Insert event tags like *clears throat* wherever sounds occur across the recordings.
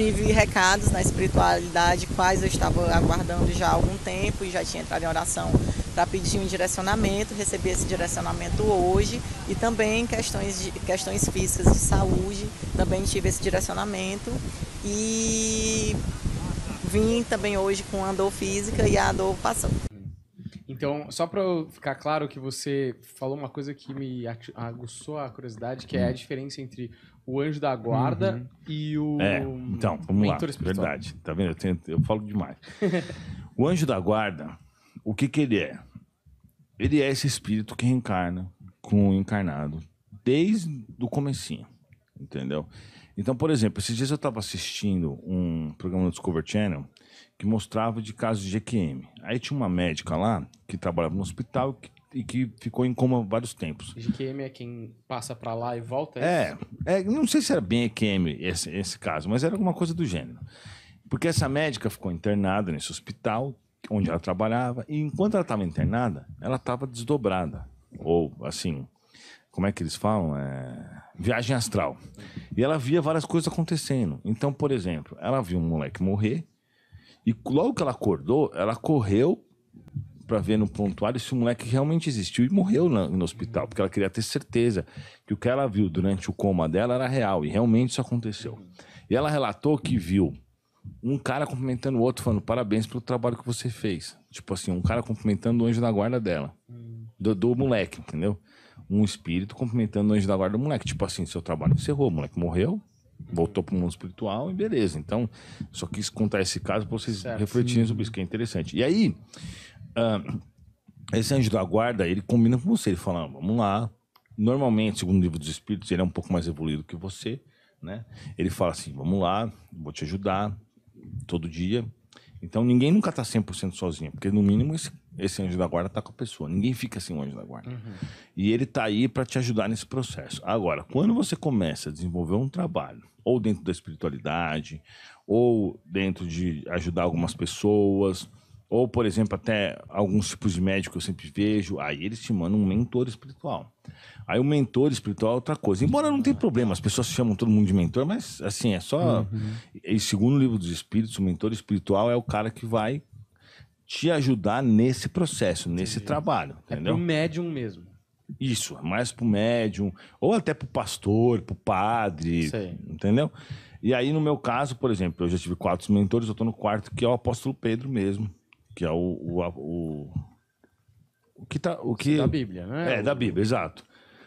tive recados na espiritualidade, quais eu estava aguardando já há algum tempo e já tinha entrado em oração para pedir um direcionamento, recebi esse direcionamento hoje e também questões, de, questões físicas de saúde, também tive esse direcionamento e vim também hoje com a dor física e a dor passou. Então, só para ficar claro que você falou uma coisa que me aguçou a curiosidade, que é a diferença entre o anjo da guarda uhum. e o. É, então, vamos lá. Verdade. Tá vendo? Eu, tenho, eu falo demais. *laughs* o anjo da guarda, o que, que ele é? Ele é esse espírito que reencarna com o encarnado desde o comecinho, entendeu? Então, por exemplo, esses dias eu estava assistindo um programa do Discovery Channel que mostrava de casos de GQM. Aí tinha uma médica lá que trabalhava no hospital que e que ficou em coma vários tempos. EQM é quem passa para lá e volta? É, é, é, não sei se era bem EQM esse, esse caso, mas era alguma coisa do gênero. Porque essa médica ficou internada nesse hospital onde ela trabalhava e enquanto ela estava internada, ela estava desdobrada ou assim, como é que eles falam? É... Viagem astral. E ela via várias coisas acontecendo. Então, por exemplo, ela viu um moleque morrer e logo que ela acordou, ela correu para ver no prontuário se o moleque realmente existiu e morreu na, no hospital, porque ela queria ter certeza que o que ela viu durante o coma dela era real e realmente isso aconteceu. E ela relatou que viu um cara cumprimentando o outro, falando parabéns pelo trabalho que você fez. Tipo assim, um cara cumprimentando o anjo da guarda dela, do, do moleque, entendeu? Um espírito cumprimentando o anjo da guarda do moleque. Tipo assim, seu trabalho encerrou, o moleque morreu, voltou para o mundo espiritual e beleza. Então, só quis contar esse caso para vocês certo, refletirem sim. sobre isso, que é interessante. E aí, ah, esse anjo da guarda, ele combina com você. Ele fala, ah, vamos lá. Normalmente, segundo o livro dos Espíritos, ele é um pouco mais evoluído que você, né? Ele fala assim, vamos lá, vou te ajudar todo dia. Então, ninguém nunca tá 100% sozinho, porque no mínimo esse, esse, anjo da guarda tá com a pessoa. Ninguém fica sem o anjo da guarda. Uhum. E ele tá aí para te ajudar nesse processo. Agora, quando você começa a desenvolver um trabalho, ou dentro da espiritualidade, ou dentro de ajudar algumas pessoas, ou, por exemplo, até alguns tipos de médico eu sempre vejo, aí eles te mandam um mentor espiritual. Aí o mentor espiritual é outra coisa. Embora não tenha problema, as pessoas chamam todo mundo de mentor, mas assim, é só. Uhum. E segundo o livro dos espíritos, o mentor espiritual é o cara que vai te ajudar nesse processo, nesse Entendi. trabalho. Entendeu? É pro médium mesmo. Isso, é mais pro médium, ou até pro pastor, pro padre. Sei. Entendeu? E aí, no meu caso, por exemplo, eu já tive quatro mentores, eu tô no quarto, que é o apóstolo Pedro mesmo que é o, o, o, o que tá, o que da Bíblia, né? É da Bíblia, exato.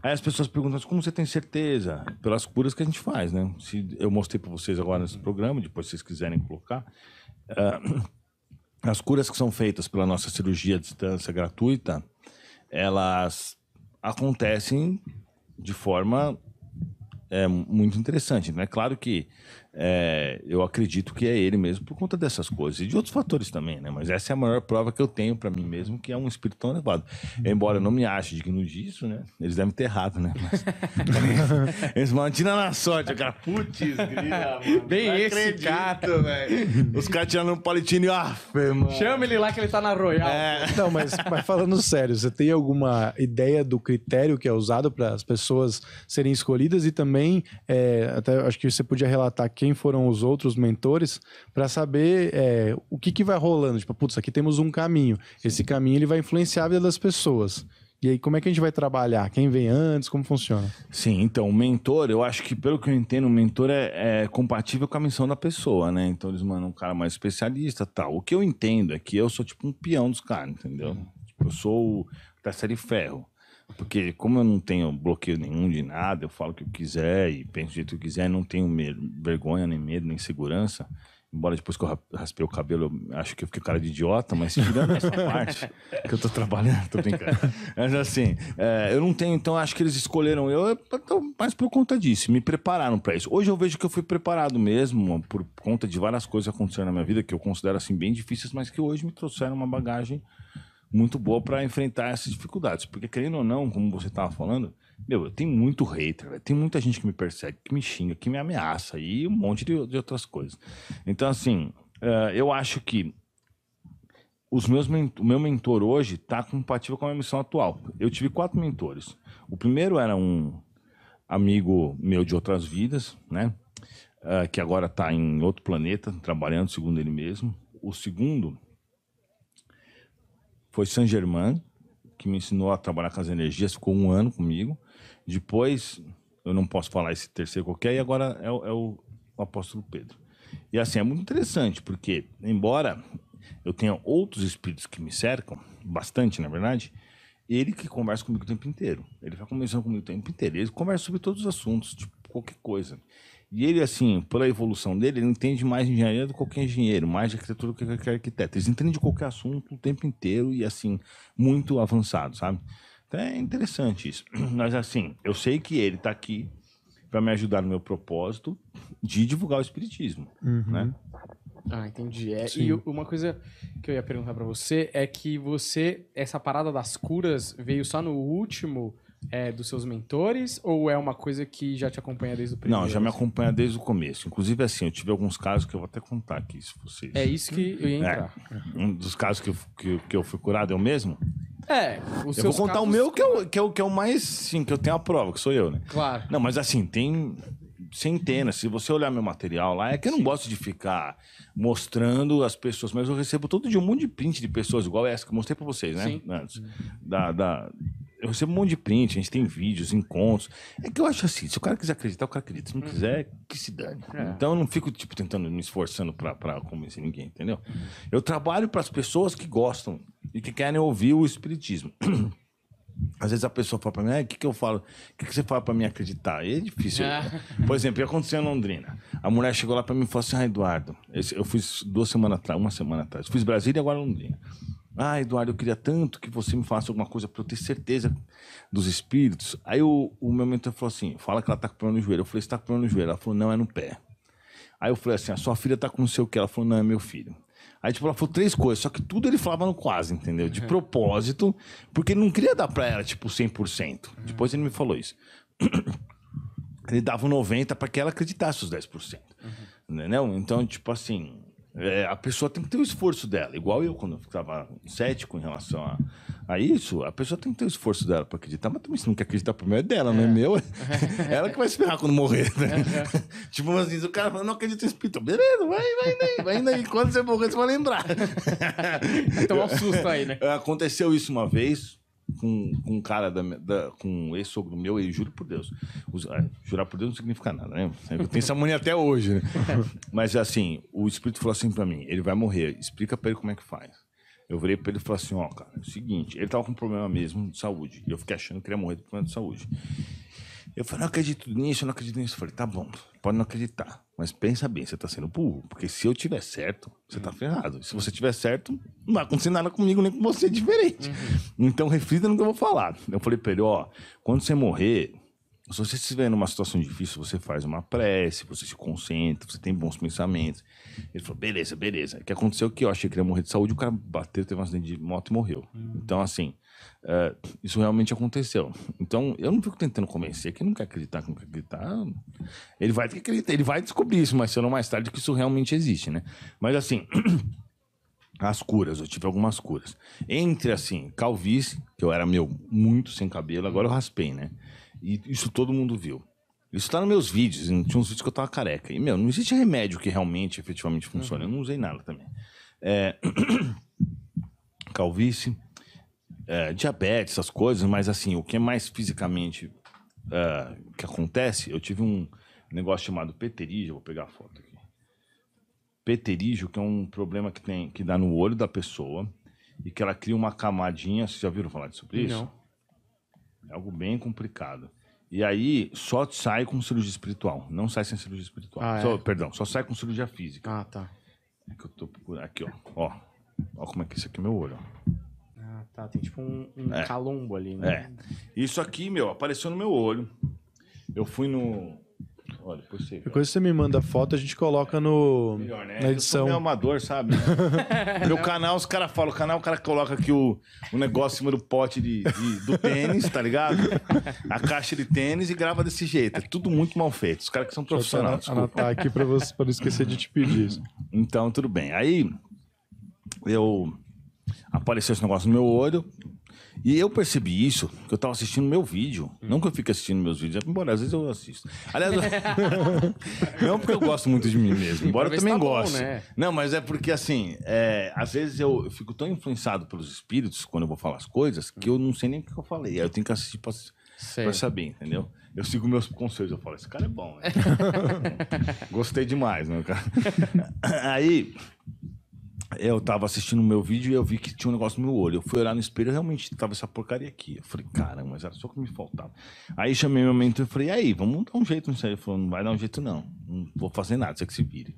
Aí as pessoas perguntam, como você tem certeza? Pelas curas que a gente faz, né? Se eu mostrei para vocês agora nesse programa, depois se vocês quiserem colocar, uh, as curas que são feitas pela nossa cirurgia à distância gratuita, elas acontecem de forma é, muito interessante. É né? claro que é, eu acredito que é ele mesmo por conta dessas coisas e de outros fatores também, né? Mas essa é a maior prova que eu tenho para mim mesmo que é um espírito tão elevado. Uhum. Embora eu não me ache digno disso, né? Eles devem ter errado, né? Mas, *laughs* eles mantinham na sorte, cara. Putz, *laughs* Bem não esse gato Os caras tirando um palitinho e ah, Chama ele lá que ele tá na Royal. É. Não, mas, mas falando sério, você tem alguma ideia do critério que é usado para as pessoas serem escolhidas e também é, até acho que você podia relatar aqui quem foram os outros mentores, para saber é, o que, que vai rolando. Tipo, putz, aqui temos um caminho. Esse caminho ele vai influenciar a vida das pessoas. E aí, como é que a gente vai trabalhar? Quem vem antes? Como funciona? Sim, então, o mentor, eu acho que, pelo que eu entendo, o mentor é, é compatível com a missão da pessoa, né? Então, eles mandam um cara mais especialista tal. O que eu entendo é que eu sou tipo um peão dos caras, entendeu? Uhum. Tipo, eu sou o da série ferro. Porque como eu não tenho bloqueio nenhum de nada, eu falo o que eu quiser e penso do jeito que eu quiser, não tenho vergonha, nem medo, nem segurança. Embora depois que eu raspei o cabelo, eu acho que eu fiquei cara de idiota, mas tirando essa parte que eu tô trabalhando, tô brincando. Mas assim, é, eu não tenho, então acho que eles escolheram eu mas por conta disso, me prepararam para isso. Hoje eu vejo que eu fui preparado mesmo, por conta de várias coisas que aconteceram na minha vida, que eu considero assim bem difíceis, mas que hoje me trouxeram uma bagagem muito boa para enfrentar essas dificuldades. Porque, querendo ou não, como você estava falando, meu, eu tenho muito hater, véio. tem muita gente que me persegue, que me xinga, que me ameaça e um monte de, de outras coisas. Então, assim, uh, eu acho que os meus, o meu mentor hoje está compatível com a minha missão atual. Eu tive quatro mentores. O primeiro era um amigo meu de outras vidas, né? Uh, que agora está em outro planeta, trabalhando, segundo ele mesmo. O segundo foi Saint Germain, que me ensinou a trabalhar com as energias, ficou um ano comigo. Depois, eu não posso falar esse terceiro qualquer, e agora é, o, é o, o apóstolo Pedro. E assim, é muito interessante, porque, embora eu tenha outros espíritos que me cercam, bastante, na verdade, ele que conversa comigo o tempo inteiro. Ele vai conversando comigo o tempo inteiro. Ele conversa sobre todos os assuntos, tipo, qualquer coisa. E ele, assim, pela evolução dele, ele entende mais engenharia do que qualquer engenheiro, mais arquitetura do que qualquer arquiteto. Eles entendem de qualquer assunto o tempo inteiro e, assim, muito avançado, sabe? Então é interessante isso. *clears throat* Mas, assim, eu sei que ele está aqui para me ajudar no meu propósito de divulgar o espiritismo, uhum. né? Ah, entendi. É, e uma coisa que eu ia perguntar para você é que você, essa parada das curas veio só no último é, dos seus mentores ou é uma coisa que já te acompanha desde o primeiro? Não, já me acompanha desde o começo. Inclusive, assim, eu tive alguns casos que eu vou até contar aqui, se vocês. É isso que eu ia é. entrar. É, um dos casos que eu, que, que eu fui curado eu mesmo. É, seu. Eu vou contar casos... o meu, que é o, que, é o, que é o mais. Sim, que eu tenho a prova, que sou eu, né? Claro. Não, mas assim, tem centenas. Se você olhar meu material lá, é que eu não gosto de ficar mostrando as pessoas, mas eu recebo todo dia um monte de print de pessoas, igual essa que eu mostrei para vocês, né? Sim. Da, da, eu recebo um monte de print, a gente tem vídeos, encontros. É que eu acho assim, se o cara quiser acreditar, o cara acredita. Se não uhum. quiser, que se dane. É. Então eu não fico, tipo, tentando me esforçando pra, pra convencer ninguém, entendeu? Uhum. Eu trabalho para as pessoas que gostam e que querem ouvir o espiritismo. *clears throat* Às vezes a pessoa fala pra mim, o ah, que, que eu falo? O que, que você fala pra mim acreditar? E é difícil. É. Por exemplo, aconteceu em Londrina. A mulher chegou lá pra mim e falou assim, ah, Eduardo, eu fiz duas semanas atrás, uma semana atrás. Eu fiz Brasília e agora Londrina. Ah, Eduardo, eu queria tanto que você me faça alguma coisa para eu ter certeza dos espíritos. Aí o, o meu mentor falou assim: fala que ela tá com problema no joelho. Eu falei: você tá com problema no joelho? Ela falou: não, é no pé. Aí eu falei assim: a sua filha tá com não sei o que. Ela falou: não, é meu filho. Aí, tipo, ela falou três coisas, só que tudo ele falava no quase, entendeu? De é. propósito, porque ele não queria dar pra ela, tipo, 100%. Hum. Depois ele me falou isso. Ele dava um 90% para que ela acreditasse os 10%. Uhum. Entendeu? Então, tipo assim, é, a pessoa tem que ter o esforço dela. Igual eu, quando eu estava cético em relação a, a isso, a pessoa tem que ter o esforço dela para acreditar, mas também se não quer acreditar primeiro é dela, é. não é, é. meu. *laughs* ela que vai se ferrar quando morrer. Né? *laughs* tipo, vezes o cara fala, não acredito em espírito. Beleza, vai, vai daí, vai daí. Quando você morrer, você vai lembrar. então tomar um susto aí, né? *laughs* Aconteceu isso uma vez com, com um cara da, da com um ex-sogro meu, e juro por Deus. Os, ah, jurar por Deus não significa nada, né? Eu tenho essa mania até hoje, né? *laughs* Mas assim, o espírito falou assim para mim: ele vai morrer, explica para ele como é que faz. Eu virei para ele e falei assim: ó, oh, cara, é o seguinte, ele tava com um problema mesmo de saúde. E eu fiquei achando que ele ia morrer de problema de saúde. Eu falei: não acredito nisso, não acredito nisso. Eu falei: tá bom, pode não acreditar. Mas pensa bem, você tá sendo burro. Porque se eu tiver certo, você tá hum. ferrado. Se você tiver certo, não vai acontecer nada comigo nem com você *laughs* diferente. Uhum. Então reflita no que eu vou falar. Eu falei pra ele, ó, quando você morrer, se você estiver numa situação difícil, você faz uma prece, você se concentra, você tem bons pensamentos. Ele falou, beleza, beleza. O que aconteceu que eu achei que ele ia morrer de saúde, o cara bateu, teve um acidente de moto e morreu. Uhum. Então, assim, uh, isso realmente aconteceu. Então, eu não fico tentando convencer, que não quer acreditar, que não quer acreditar. Ele vai ter que acreditar, ele vai descobrir isso mais cedo ou mais tarde, que isso realmente existe, né? Mas, assim... *clears throat* as curas, eu tive algumas curas. Entre assim, calvície, que eu era meu muito sem cabelo, agora eu raspei, né? E isso todo mundo viu. Isso tá nos meus vídeos, tinha uns vídeos que eu tava careca. E, meu, não existe remédio que realmente, efetivamente funcione. Uhum. Eu não usei nada também. É... *clears throat* Calvície, é, diabetes, essas coisas, mas assim, o que é mais fisicamente é, que acontece, eu tive um negócio chamado peterígio, vou pegar a foto aqui. Peterígio, que é um problema que tem que dá no olho da pessoa e que ela cria uma camadinha. Vocês já viram falar sobre isso? Não. É algo bem complicado. E aí só sai com cirurgia espiritual. Não sai sem cirurgia espiritual. Ah, é? perdão, só sai com cirurgia física. Ah, tá. É que eu tô procurando. Aqui, ó. Ó. Ó como é que é isso aqui é meu olho, ó. Ah, tá. Tem tipo um, um é. calombo ali, né? É. Isso aqui, meu, apareceu no meu olho. Eu fui no Olha, é possível. Depois você me manda foto, a gente coloca no Melhor, né? na edição. Eu sou amador, sabe? *laughs* Meu canal, os caras falam, o canal, o cara coloca aqui o, o negócio em cima do pote de, de, do tênis, tá ligado? A caixa de tênis e grava desse jeito. É tudo muito mal feito. Os caras que são profissionais. Deixa eu anotar aqui pra, você, pra não esquecer de te pedir isso. Então, tudo bem. Aí, eu... Apareceu esse negócio no meu olho, e eu percebi isso, que eu tava assistindo meu vídeo. Hum. Não que eu fique assistindo meus vídeos, embora às vezes eu assisto. Aliás, *laughs* não porque eu gosto muito de mim mesmo, embora eu também tá goste. Bom, né? Não, mas é porque assim, é, às vezes eu fico tão influenciado pelos espíritos quando eu vou falar as coisas que eu não sei nem o que eu falei. Aí eu tenho que assistir pra, pra saber, entendeu? Eu sigo meus conselhos, eu falo, esse cara é bom, né? *laughs* Gostei demais, meu né, cara. *laughs* Aí é, eu tava assistindo o meu vídeo e eu vi que tinha um negócio no meu olho. Eu fui olhar no espelho e realmente tava essa porcaria aqui. Eu falei, caramba, mas era só o que me faltava. Aí chamei meu mentor e falei, e aí, vamos dar um jeito nisso aí. Ele falou, não vai dar um jeito não. Não vou fazer nada, você que se vire.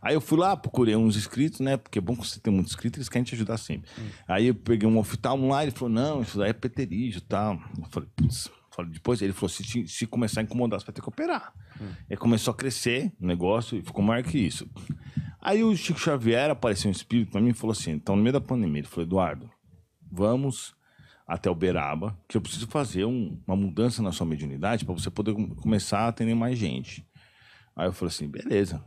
Aí eu fui lá, procurei uns inscritos, né? Porque é bom que você tem muitos inscritos, eles querem te ajudar sempre. Hum. Aí eu peguei um oftalmo lá, ele falou, não, isso daí é peterígio e tá? tal. Eu falei, putz. Depois ele falou: se, se começar a incomodar, você vai ter que operar. Hum. Aí começou a crescer o negócio e ficou maior que isso. Aí o Chico Xavier apareceu um espírito pra mim e falou assim: então, no meio da pandemia, ele falou, Eduardo, vamos até Uberaba, que eu preciso fazer um, uma mudança na sua mediunidade para você poder começar a atender mais gente. Aí eu falei assim, beleza.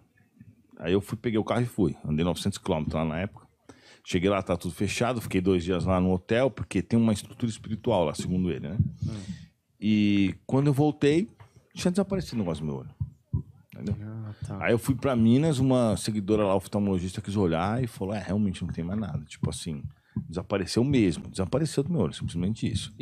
Aí eu fui, peguei o carro e fui. Andei 900 quilômetros lá na época. Cheguei lá, tá tudo fechado. Fiquei dois dias lá no hotel, porque tem uma estrutura espiritual lá, segundo ele, né? Hum. E quando eu voltei, tinha desaparecido o negócio do meu olho. Entendeu? Tá. Aí eu fui para Minas, uma seguidora lá, oftalmologista, quis olhar e falou: é, realmente não tem mais nada. Tipo assim, desapareceu mesmo, desapareceu do meu olho, simplesmente isso. E